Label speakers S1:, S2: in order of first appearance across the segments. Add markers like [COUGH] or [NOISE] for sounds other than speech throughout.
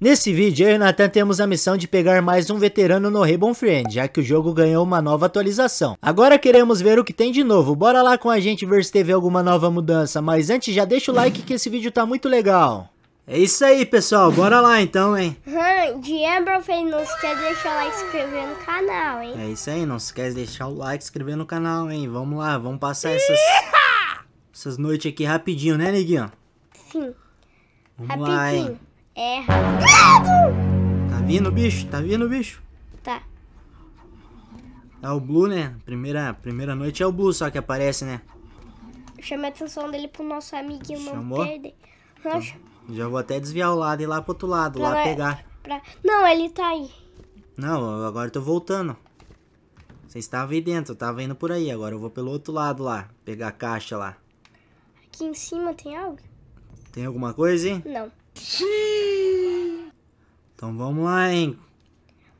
S1: Nesse vídeo, eu e Nathan temos a missão de pegar mais um veterano no Ribbon Friend, já que o jogo ganhou uma nova atualização. Agora queremos ver o que tem de novo, bora lá com a gente ver se teve alguma nova mudança, mas antes já deixa o like que esse vídeo tá muito legal. É isso aí, pessoal, bora lá então, hein?
S2: Hum, de Amberfay, não esquece de deixar o like e se inscrever no canal, hein?
S1: É isso aí, não esquece de deixar o like e se inscrever no canal, hein? Vamos lá, vamos passar essas, essas noites aqui rapidinho, né, neguinho? Sim, vamos rapidinho. Lá, hein? Erra. Tá vindo o bicho, tá vindo o bicho. Tá. É o Blue, né? Primeira, primeira noite é o Blue só que aparece, né?
S2: chama a atenção dele pro nosso amiguinho Chamou? não perder. Então,
S1: já vou até desviar o lado e ir lá pro outro lado, pra lá pegar.
S2: Pra... Não, ele tá aí.
S1: Não, agora eu tô voltando. Você estava aí dentro, eu tava indo por aí. Agora eu vou pelo outro lado lá, pegar a caixa lá.
S2: Aqui em cima tem algo?
S1: Tem alguma coisa, hein? Não. Então vamos lá, hein?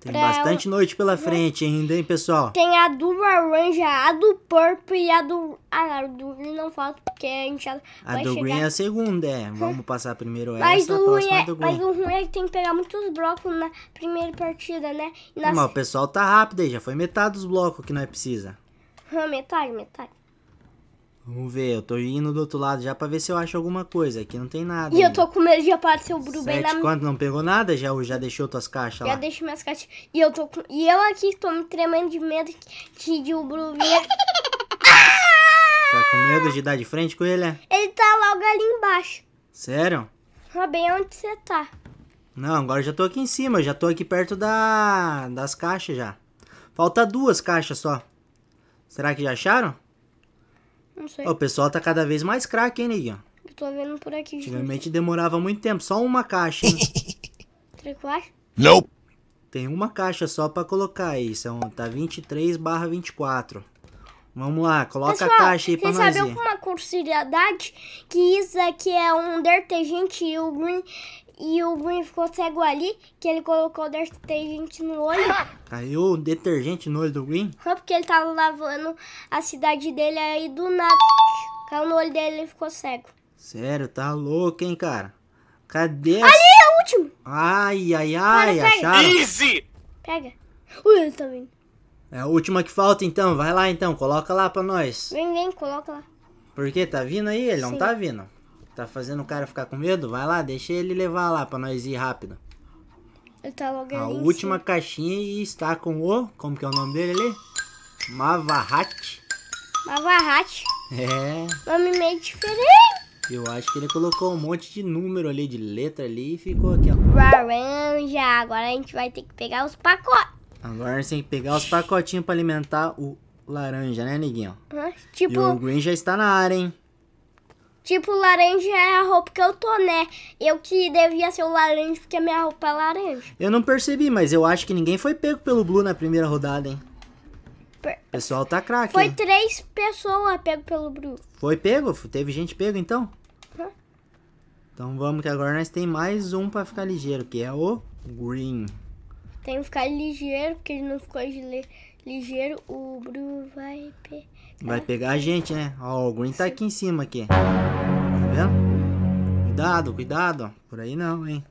S1: Tem pra bastante ela... noite pela frente ainda, hein, pessoal?
S2: Tem a do orange, a do purple e a do... Ah, a do green não falta porque é inchada. A do chegar... green é a
S1: segunda, é. Vamos passar primeiro [LAUGHS] mas a próxima é, é... do green. Mas o
S2: ruim é que tem que pegar muitos blocos na primeira partida, né? Nas... Mas o
S1: pessoal tá rápido aí, já foi metade dos blocos que nós é precisa.
S2: metade, metade.
S1: Vamos ver, eu tô indo do outro lado já pra ver se eu acho alguma coisa. Aqui não tem nada. E ainda. eu
S2: tô com medo de aparecer o Brubei na... É quanto?
S1: Não pegou nada? Já, já deixou tuas caixas já lá? Já
S2: deixei minhas caixas. E eu tô com... E eu aqui tô me tremendo de medo de, de o Brubei. [LAUGHS]
S1: tá com medo de dar de frente com ele, é?
S2: Ele tá logo ali embaixo. Sério? Ah, bem onde você tá.
S1: Não, agora eu já tô aqui em cima. já tô aqui perto da... das caixas já. Falta duas caixas só. Será que já acharam? Não sei. o pessoal tá cada vez mais craque, hein, Neguinho?
S2: Eu tô vendo por aqui. Antigamente
S1: demorava muito tempo. Só uma caixa, Tranquilo? [LAUGHS] Não. Tem uma caixa só pra colocar aí. São, tá 23 barra 24. Vamos lá, coloca Pessoal, a caixa aí pra nós. Vocês sabiam com uma
S2: curiosidade que isso aqui é um detergente e o green e o Green ficou cego ali, que ele colocou detergente no olho.
S1: Caiu detergente no olho do Green?
S2: Não, porque ele tava lavando a cidade dele aí do nada. Caiu no olho dele e ele ficou cego.
S1: Sério, tá louco, hein, cara? Cadê? Ali, é o último! Ai, ai, ai, Para, acharam? Easy!
S2: Pega. Ui, ele tá vindo.
S1: É a última que falta, então. Vai lá, então. Coloca lá pra nós.
S2: Vem, vem, coloca lá.
S1: Por quê? Tá vindo aí? Ele Sim. não tá vindo. Tá fazendo o cara ficar com medo? Vai lá, deixa ele levar lá pra nós ir rápido.
S2: Ele tá logo A ali última
S1: caixinha e está com o. Como que é o nome dele ali? Mavahat.
S2: Mavahat. É. Nome meio diferente.
S1: Eu acho que ele colocou um monte de número ali, de letra ali e ficou aqui,
S2: ó. Laranja. Agora a gente vai ter que pegar os pacotes.
S1: Agora você tem que pegar os pacotinhos pra alimentar o laranja, né, neguinho? tipo... E o Green já está na área, hein?
S2: Tipo, laranja é a roupa que eu tô, né? Eu que devia ser o laranja porque a minha roupa é laranja.
S1: Eu não percebi, mas eu acho que ninguém foi pego pelo Blue na primeira rodada, hein? Per... pessoal tá craque. Foi
S2: três pessoas pego pelo Blue.
S1: Foi pego? Teve gente pego então? Hã? Então vamos que agora nós tem mais um pra ficar ligeiro, que é o Green.
S2: Tem que ficar ligeiro, porque ele não ficou ligeiro, o Blue
S1: vai pegar. Vai pegar a gente, né? Ó, o Green tá aqui em cima aqui. Tá vendo? Cuidado, cuidado. Por aí não, hein?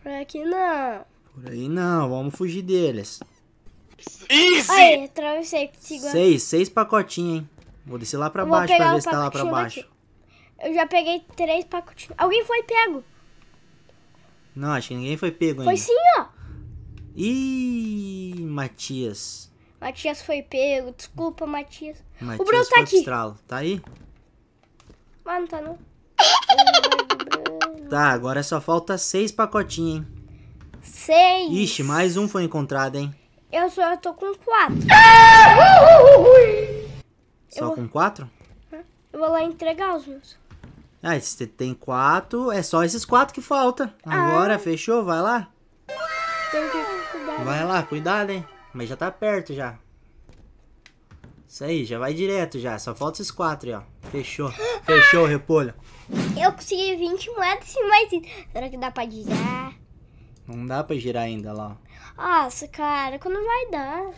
S2: Por aqui não.
S1: Por aí não, vamos fugir deles.
S2: Easy! Aí, atravessei contigo. Seis,
S1: seis pacotinhos, hein? Vou descer lá pra Eu baixo pra ver se tá lá pra baixo.
S2: Eu já peguei três pacotinhos. Alguém foi pego.
S1: Não, acho que ninguém foi pego ainda. Foi sim, ó. Ih, Matias.
S2: Matias foi pego. Desculpa, Matias. Matias o Bruno tá aqui.
S1: Estralo. Tá aí? Mas não tá não. tá, agora só falta seis pacotinhos, hein?
S2: Seis. Ixi,
S1: mais um foi encontrado, hein?
S2: Eu só tô com quatro.
S1: Só vou... com quatro?
S2: Eu vou lá entregar os meus.
S1: Ah, você tem quatro, é só esses quatro que falta. Agora, ah. fechou, vai lá.
S2: Tem que cuidar. Vai né?
S1: lá, cuidado, hein? Mas já tá perto já. Isso aí, já vai direto já. Só falta esses quatro aí, ó. Fechou. [GASPS] Fechou, repolho.
S2: Eu consegui 20 moedas e mais Será que dá pra girar?
S1: Não dá pra girar ainda lá,
S2: Nossa, cara, quando vai dar?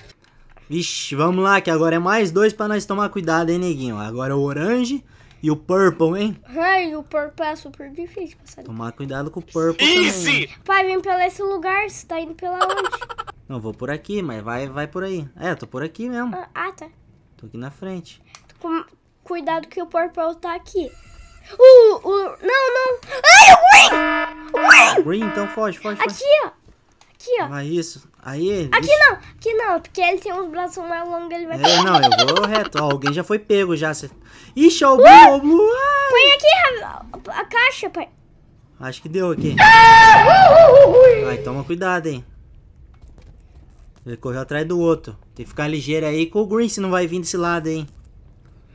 S1: Vixe, vamos lá, que agora é mais dois pra nós tomar cuidado, hein, neguinho. Agora o orange e o purple, hein?
S2: Ai, o purple é super difícil passar.
S1: Tomar cuidado com o purple Easy!
S2: Também. Pai, vem pelo esse lugar, você tá indo pela onde? [LAUGHS]
S1: Não vou por aqui, mas vai, vai por aí. É, tô por aqui mesmo. Ah, ah, tá. Tô aqui na frente.
S2: Com... Cuidado que o Purple tá aqui. Uh, uh, não, não. Ai, o Green! O Green!
S1: Green, então foge, foge, foge.
S2: Aqui, ó. Aqui,
S1: ó. Ah, isso. Aí. Aqui não,
S2: aqui não, porque ele tem uns braços mais longos, ele vai... É, não, eu
S1: vou [LAUGHS] reto. Ó, alguém já foi pego já. Cê... Ixi, ó, o Blue, uh! Blue.
S2: Põe aqui a, a, caixa, pai.
S1: Acho que deu aqui. Ah! Uh, uh, uh, uh, uh. Vai, toma cuidado, hein. Ele correu atrás do outro. Tem que ficar ligeiro aí com o Green, se não vai vir desse lado, hein?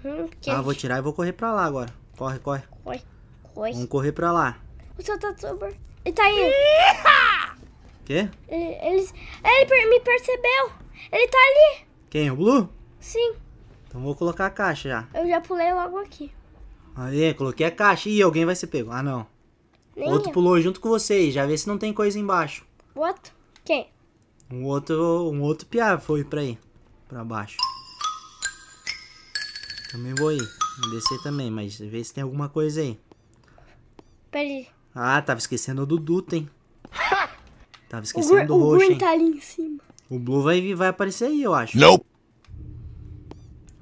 S2: Hum, ah, vou tirar
S1: e vou correr pra lá agora. Corre, corre.
S2: Corre, corre. Vamos correr pra lá. O seu Tatsuber. Ele tá aí. Quê? Ele, ele, ele me percebeu. Ele tá ali.
S1: Quem? O Blue? Sim. Então vou colocar a caixa já.
S2: Eu já pulei logo aqui.
S1: Aí, coloquei a caixa. Ih, alguém vai ser pego. Ah, não.
S2: Nem Outro eu. pulou
S1: junto com vocês. Já vê se não tem coisa embaixo.
S2: What? Quem?
S1: Um outro, um outro piá foi pra aí. Pra baixo. Também vou ir. Vou descer também, mas ver se tem alguma coisa aí. Peraí. Ah, tava esquecendo do Duto, hein? Tava esquecendo o do o roxo, O Blue tá
S2: ali em cima.
S1: O Blue vai, vai aparecer aí, eu acho. Não!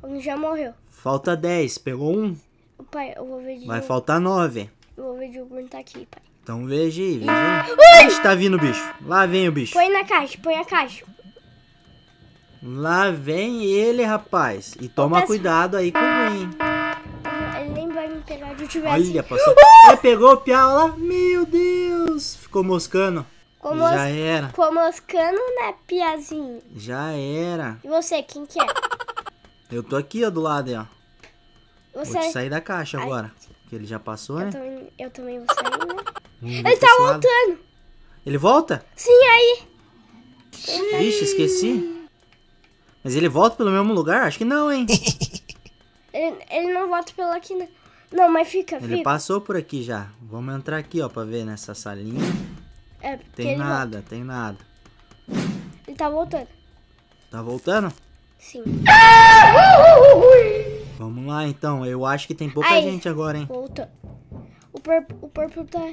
S2: Um já morreu.
S1: Falta 10, pegou um?
S2: Pai, eu vou ver de Vai novo. faltar 9. Eu vou ver de Green tá aqui, pai.
S1: Então veja aí, veja aí. Ui! tá vindo o bicho. Lá vem o bicho.
S2: Põe na caixa, põe na caixa.
S1: Lá vem ele, rapaz. E toma peço... cuidado aí com o ruim.
S2: Ele nem vai me pegar de tivesse. Olha, assim. passou.
S1: Uh! É, pegou o piau lá. Meu Deus. Ficou moscando. Como Já os... era. Ficou
S2: moscando, né, piazinho?
S1: Já era.
S2: E você, quem que é?
S1: Eu tô aqui, ó, do lado ó. Você... Vou te é- sair da caixa Ai. agora. Que ele já passou, eu né?
S2: Também, eu também vou sair, né?
S1: Hum, ele tá voltando. Ele volta?
S2: Sim, aí. Vixe, esqueci.
S1: Mas ele volta pelo mesmo lugar? Acho que não, hein? [LAUGHS]
S2: ele, ele não volta pelo aqui, não. Não, mas fica, fica. Ele
S1: passou por aqui já. Vamos entrar aqui, ó, pra ver nessa salinha.
S2: É, tem nada, volta. tem nada. Ele tá voltando.
S1: Tá voltando? Sim. Vamos lá, então. Eu acho que tem pouca Aí, gente agora, hein?
S2: Volta. O, pur o purple tá...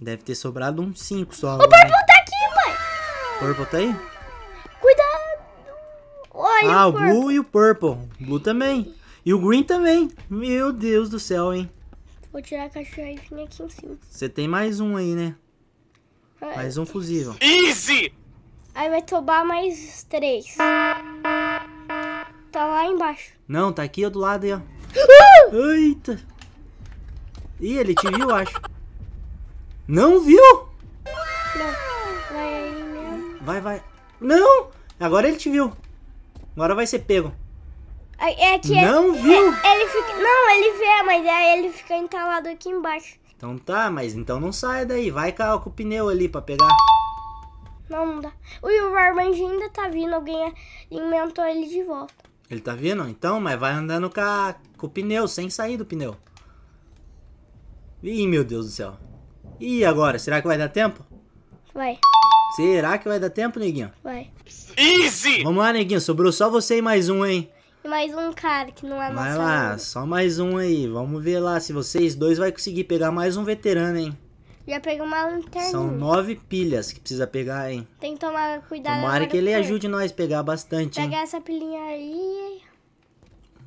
S1: Deve ter sobrado uns 5 só. O né? Purple né? tá aqui, mãe! O Purple tá aí?
S2: Cuidado! Olha ah, o, o Blue
S1: e o Purple. Blue também. E o Green também. Meu Deus do céu, hein?
S2: Vou tirar a caixa e vir aqui em cima.
S1: Você tem mais um aí, né? Ai. Mais um fusível.
S2: Easy! Aí vai tomar mais três. Tá lá embaixo.
S1: Não, tá aqui ó, do lado aí, ó. Uh! Eita! Ih, ele te viu, acho. Não viu?
S2: Não, vai aí
S1: mesmo. Vai, vai. Não! Agora ele te viu. Agora vai ser pego.
S2: É, é que é- não ele, viu? É, ele fica, não, ele vê, mas aí ele fica entalado aqui embaixo.
S1: Então tá, mas então não saia daí. Vai com o pneu ali pra pegar.
S2: Não, não dá. Ui, o Warbange ainda tá vindo. Alguém inventou ele de volta.
S1: Ele tá vindo? Então, mas vai andando com, a, com o pneu, sem sair do pneu. Ih, meu Deus do céu. E agora, será que vai dar tempo? Vai. Será que vai dar tempo, neguinho?
S2: Vai. Easy!
S1: Vamos lá, neguinho. Sobrou só você e mais um, hein?
S2: E mais um cara que não é Vai lá,
S1: só mais um aí. Vamos ver lá se vocês dois vai conseguir pegar mais um veterano, hein?
S2: Já peguei uma lanterna. São nove
S1: pilhas que precisa pegar, hein?
S2: Tem que tomar cuidado. Tomara que ele pé. ajude
S1: nós a pegar bastante, Pegar
S2: hein? essa pilhinha aí.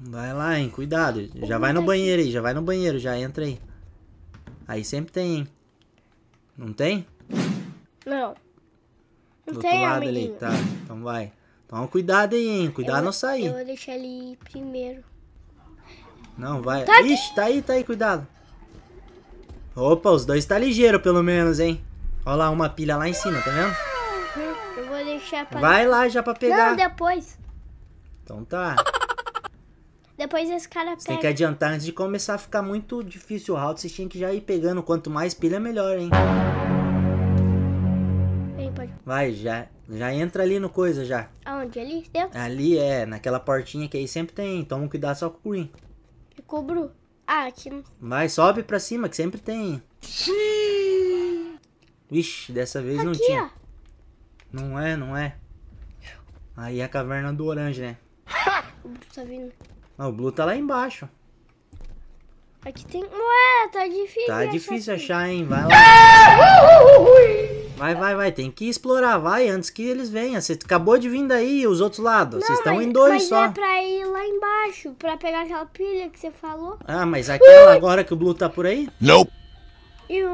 S1: Vai lá, hein? Cuidado. já vai no banheiro aqui. aí, já vai no banheiro, já entra aí. Aí sempre tem, hein? Não tem?
S2: Não. Não Do tem, outro lado ali, tá.
S1: Então vai. Toma cuidado aí, hein? Cuidado eu, não sair. Eu vou
S2: deixar ele ir primeiro.
S1: Não, vai. Tá Ixi, aqui. tá aí, tá aí, cuidado. Opa, os dois tá ligeiro pelo menos, hein? Olha lá, uma pilha lá em cima, tá
S2: vendo? Eu vou deixar pra... Vai lá já pra pegar. Não, depois. Então tá. Depois esse cara pega. Você tem que
S1: adiantar antes de começar a ficar muito difícil o round. Você tinha que já ir pegando. Quanto mais pilha, melhor, hein? Vem, pode. Vai, já, já entra ali no coisa já.
S2: Aonde? Ali?
S1: Ali é, naquela portinha que aí sempre tem. Toma cuidado só com o Green.
S2: E com o Bru. Ah, aqui não.
S1: Vai, sobe pra cima que sempre tem.
S2: Xiii.
S1: Ixi, dessa vez aqui, não tinha. Ó. Não é, não é. Aí é a caverna do orange, né?
S2: O Bru tá vindo.
S1: Ah, o Blue tá lá embaixo.
S2: Aqui tem... Ué, tá difícil Tá né?
S1: difícil aqui. achar, hein? Vai lá. Vai, vai, vai. Tem que explorar. Vai antes que eles venham. Você acabou de vir daí, os outros lados. Vocês estão em dois mas só. Mas é
S2: pra ir lá embaixo, pra pegar aquela pilha que você falou.
S1: Ah, mas aquela Ui. agora que o Blue tá por aí? Não.
S2: E o,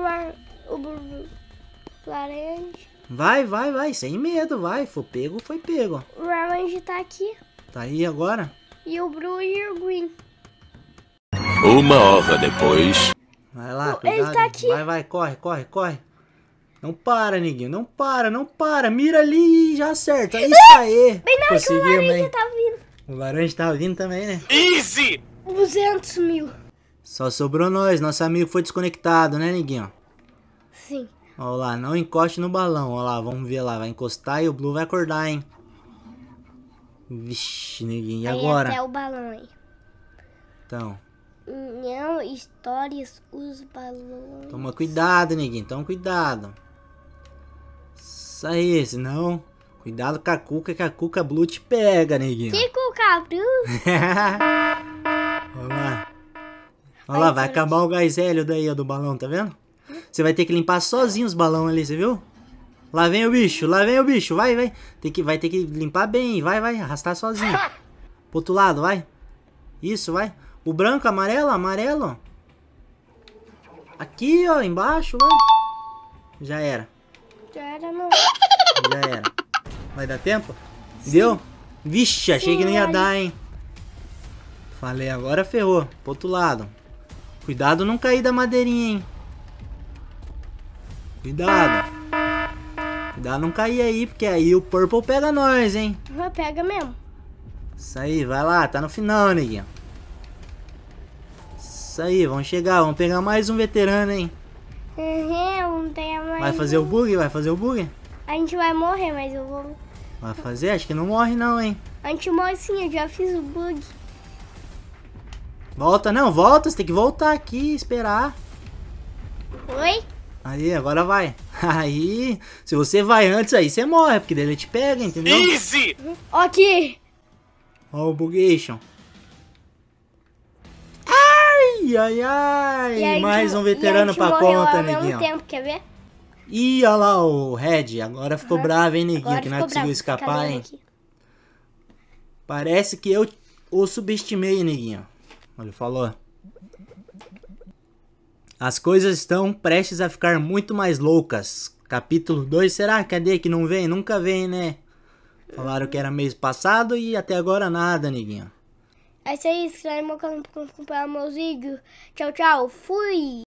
S2: o Blue... Laranja.
S1: Vai, vai, vai. Sem medo, vai. Foi pego, foi pego.
S2: O laranja tá aqui.
S1: Tá aí agora?
S2: e o e o Green.
S1: Uma hora depois. Vai lá, oh, cuidado. Ele tá aqui. Vai, vai, corre, corre, corre. Não para, neguinho. Não para, não para. Mira ali e já acerta. Isso ah! aí. Bem na hora que o laranja tá vindo. O laranja tá vindo também, né?
S2: Easy! 200 mil.
S1: Só sobrou nós. Nosso amigo foi desconectado, né, neguinho? Sim. Olha lá, não encoste no balão. Olha lá, vamos ver lá. Vai encostar e o Blue vai acordar, hein? Vixe, neguinho. E aí agora? Até
S2: o balão aí. Então. Não histórias os balões.
S1: Toma cuidado, neguinho. Toma cuidado. Isso aí, senão. Cuidado com a cuca, que a cuca blue te pega, neguinho. Que
S2: cuca blue? Vamos [LAUGHS] lá.
S1: Olha lá, vai acabar o gás hélio daí, ó, do balão, tá vendo? Você vai ter que limpar sozinho os balões ali, você viu? Lá vem o bicho, lá vem o bicho, vai, vai. Tem que, vai ter que limpar bem, vai, vai, arrastar sozinho. [LAUGHS] Pro outro lado, vai. Isso, vai. O branco, amarelo, amarelo. Aqui, ó, embaixo, vai. Já era. Já era, não. Já era. Vai dar tempo? Sim. Deu? Vixe, achei Sim, que não ia dar, hein. Falei, agora ferrou. Pro outro lado. Cuidado não cair da madeirinha, hein. Cuidado. Ah. Cuidado não cair aí, porque aí o Purple pega nós, hein?
S2: Uhum, pega mesmo.
S1: Isso aí, vai lá, tá no final, neguinho. Isso aí, vamos chegar, vamos pegar mais um veterano, hein?
S2: Uhum, mais Vai fazer
S1: um. o bug? Vai fazer o bug?
S2: A gente vai morrer, mas eu vou...
S1: Vai fazer? Acho que não morre não, hein?
S2: A gente morre sim, eu já fiz o bug.
S1: Volta, não, volta, você tem que voltar aqui e esperar. Oi? Aí, agora vai. [LAUGHS] Aí, se você vai antes aí, você morre, porque daí ele te pega, entendeu? Easy!
S2: Aqui!
S1: Ó o bugation. Ai, ai, ai! Aí, Mais um veterano pra conta, neguinho. Tempo, quer ver? Ih, olha lá o Red. Agora ficou uhum. bravo, hein, neguinho, agora que não é conseguiu escapar, hein? Aqui. Parece que eu o subestimei, neguinho. Ele falou. As coisas estão prestes a ficar muito mais loucas. Capítulo 2, será? Cadê que não vem? Nunca vem, né? Falaram que era mês passado e até agora nada, neguinho.
S2: É isso aí, se inscreve no meu canal para acompanhar meu vídeos. Tchau, tchau. Fui!